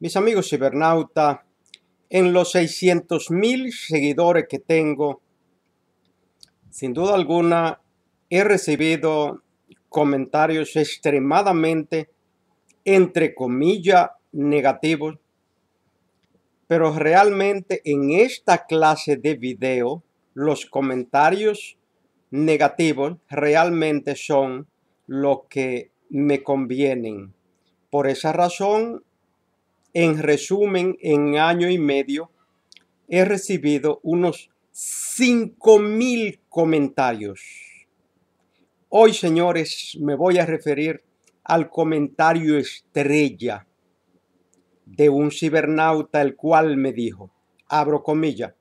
mis amigos cibernauta, en los 600 mil seguidores que tengo, sin duda alguna he recibido comentarios extremadamente, entre comillas, negativos, pero realmente en esta clase de video los comentarios negativos realmente son lo que me convienen. Por esa razón en resumen, en año y medio he recibido unos 5.000 comentarios. Hoy, señores, me voy a referir al comentario estrella de un cibernauta, el cual me dijo, abro comilla.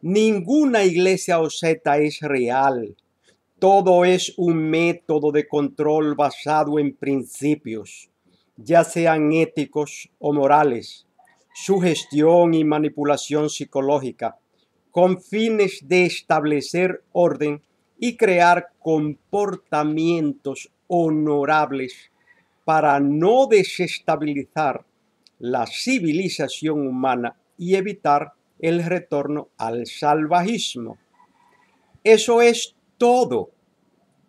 ninguna iglesia o z es real. Todo es un método de control basado en principios ya sean éticos o morales, su gestión y manipulación psicológica, con fines de establecer orden y crear comportamientos honorables para no desestabilizar la civilización humana y evitar el retorno al salvajismo. Eso es todo.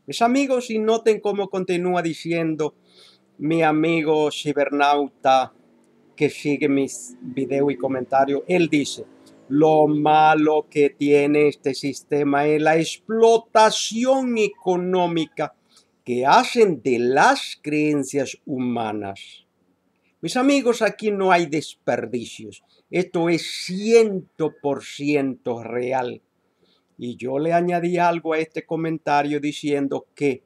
Mis amigos, y noten cómo continúa diciendo mi amigo cibernauta que sigue mis videos y comentarios, él dice, lo malo que tiene este sistema es la explotación económica que hacen de las creencias humanas. Mis amigos, aquí no hay desperdicios. Esto es 100% real. Y yo le añadí algo a este comentario diciendo que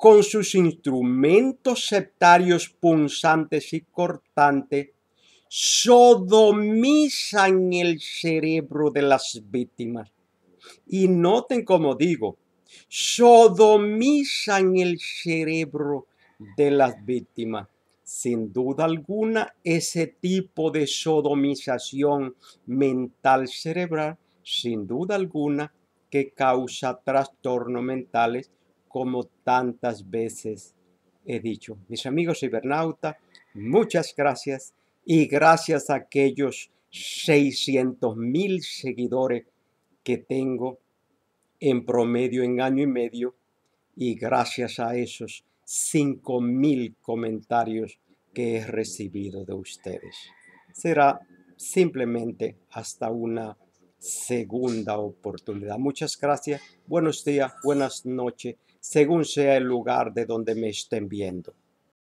con sus instrumentos septarios punzantes y cortantes, sodomizan el cerebro de las víctimas. Y noten como digo, sodomizan el cerebro de las víctimas. Sin duda alguna, ese tipo de sodomización mental cerebral, sin duda alguna, que causa trastornos mentales como tantas veces he dicho. Mis amigos cibernautas, muchas gracias y gracias a aquellos 600 mil seguidores que tengo en promedio en año y medio y gracias a esos 5 mil comentarios que he recibido de ustedes. Será simplemente hasta una segunda oportunidad. Muchas gracias, buenos días, buenas noches, según sea el lugar de donde me estén viendo.